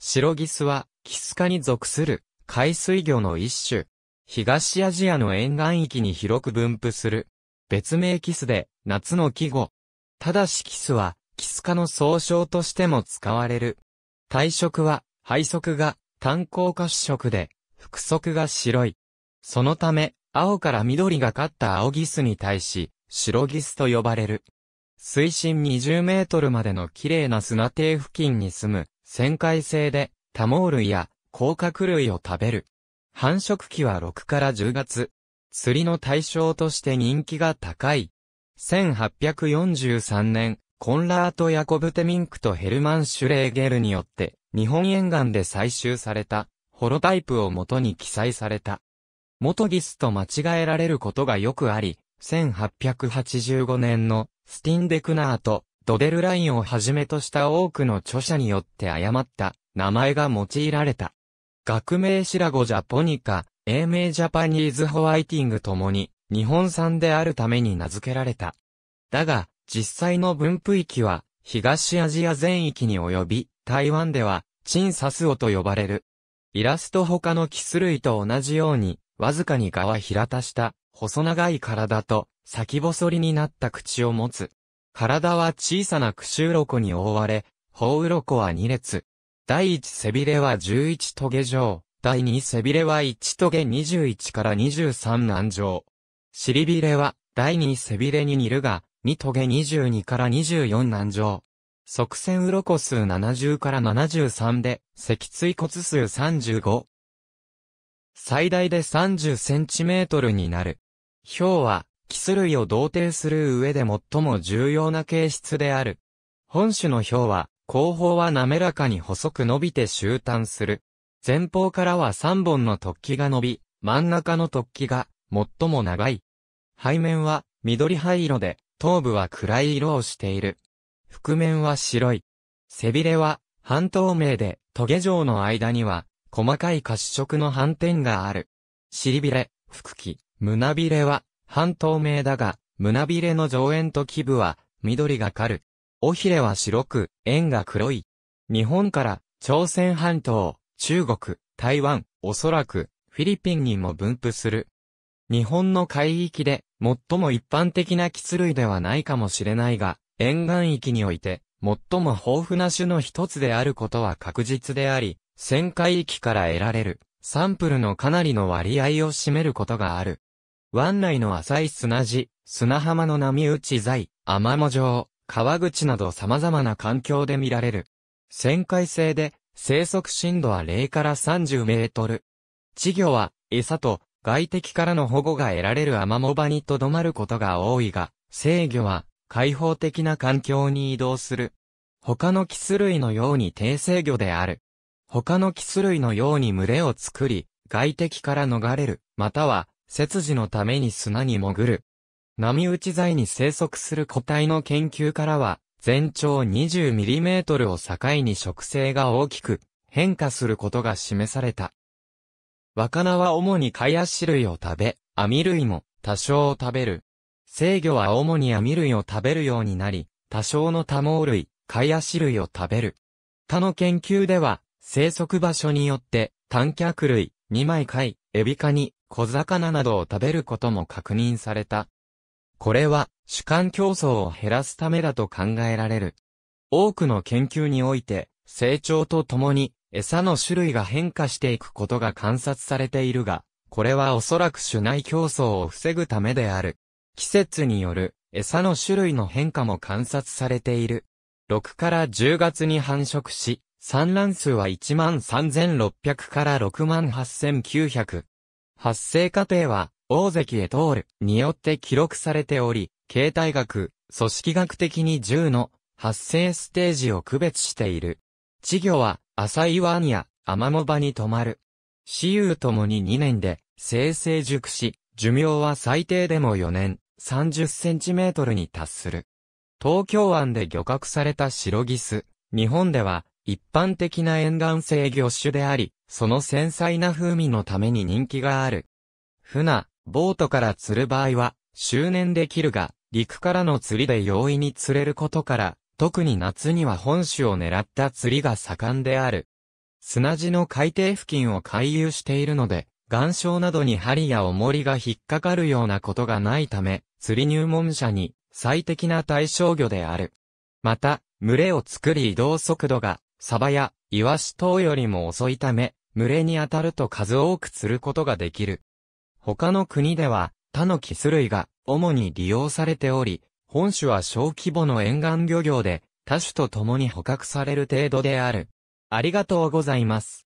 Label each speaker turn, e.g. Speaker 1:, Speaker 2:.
Speaker 1: 白ギスは、キス科に属する、海水魚の一種。東アジアの沿岸域に広く分布する。別名キスで、夏の季語。ただしキスは、キス科の総称としても使われる。体色は、背側が、炭鉱褐色で、腹足が白い。そのため、青から緑がかった青ギスに対し、白ギスと呼ばれる。水深20メートルまでの綺麗な砂底付近に住む、旋回性で多毛類や甲殻類を食べる。繁殖期は6から10月。釣りの対象として人気が高い。1843年、コンラート・ヤコブ・テミンクとヘルマン・シュレーゲルによって、日本沿岸で採集された、ホロタイプを元に記載された。モトギスと間違えられることがよくあり、1885年のスティンデクナーとドデルラインをはじめとした多くの著者によって誤った名前が用いられた。学名シラゴジャポニカ、英名ジャパニーズホワイティングともに日本産であるために名付けられた。だが、実際の分布域は東アジア全域に及び、台湾ではチンサスオと呼ばれる。イラスト他のキス類と同じように、わずかに側平たした、細長い体と、先細りになった口を持つ。体は小さな串鱗に覆われ、頬鱗は2列。第1背びれは11トゲ状。第2背びれは1トゲ21から23難状。尻びれは第2背びれに似るが、2トゲ22から24難状。側線鱗数70から73で、脊椎骨数35。最大で30センチメートルになる。表は、基数類を同定する上で最も重要な形質である。本種の表は、後方は滑らかに細く伸びて終端する。前方からは3本の突起が伸び、真ん中の突起が最も長い。背面は緑灰色で、頭部は暗い色をしている。覆面は白い。背びれは半透明で、トゲ状の間には細かい褐色の斑点がある。尻びれ、腹筋、胸びれは半透明だが、胸びれの上縁と基部は、緑が狩る。尾ひれは白く、縁が黒い。日本から、朝鮮半島、中国、台湾、おそらく、フィリピンにも分布する。日本の海域で、最も一般的なキツ類ではないかもしれないが、沿岸域において、最も豊富な種の一つであることは確実であり、旋海域から得られる、サンプルのかなりの割合を占めることがある。湾内の浅い砂地、砂浜の波打ち材、天モ城、川口など様々な環境で見られる。旋回性で、生息深度は0から30メートル。稚魚は、餌と、外敵からの保護が得られるアマモ場に留まることが多いが、制御は開放的な環境に移動する。他のキス類のように低制御である。他のキス類のように群れを作り、外敵から逃れる、または切除のために砂に潜る。波打ち材に生息する個体の研究からは、全長 20mm を境に植生が大きく変化することが示された。若菜は主に貝足類を食べ、網類も多少食べる。制魚は主に網類を食べるようになり、多少の多毛類、貝足類を食べる。他の研究では、生息場所によって、短脚類、二枚貝、エビカニ、小魚などを食べることも確認された。これは主観競争を減らすためだと考えられる。多くの研究において、成長とともに餌の種類が変化していくことが観察されているが、これはおそらく種内競争を防ぐためである。季節による餌の種類の変化も観察されている。6から10月に繁殖し、産卵数は13,600から68,900。発生過程は、大関へ通る、によって記録されており、形態学、組織学的に10の発生ステージを区別している。稚魚は、浅い湾や、天藻場に止まる。死有ともに2年で、生成熟し、寿命は最低でも4年、30センチメートルに達する。東京湾で漁獲された白ギス。日本では、一般的な沿岸性魚種であり、その繊細な風味のために人気がある。船、ボートから釣る場合は、周年できるが、陸からの釣りで容易に釣れることから、特に夏には本州を狙った釣りが盛んである。砂地の海底付近を回遊しているので、岩礁などに針や重りが引っかかるようなことがないため、釣り入門者に最適な対象魚である。また、群れを作り移動速度が、サバやイワシ等よりも遅いため、群れに当たると数多く釣ることができる。他の国では、他のキス類が主に利用されており、本種は小規模の沿岸漁業で、他種と共に捕獲される程度である。ありがとうございます。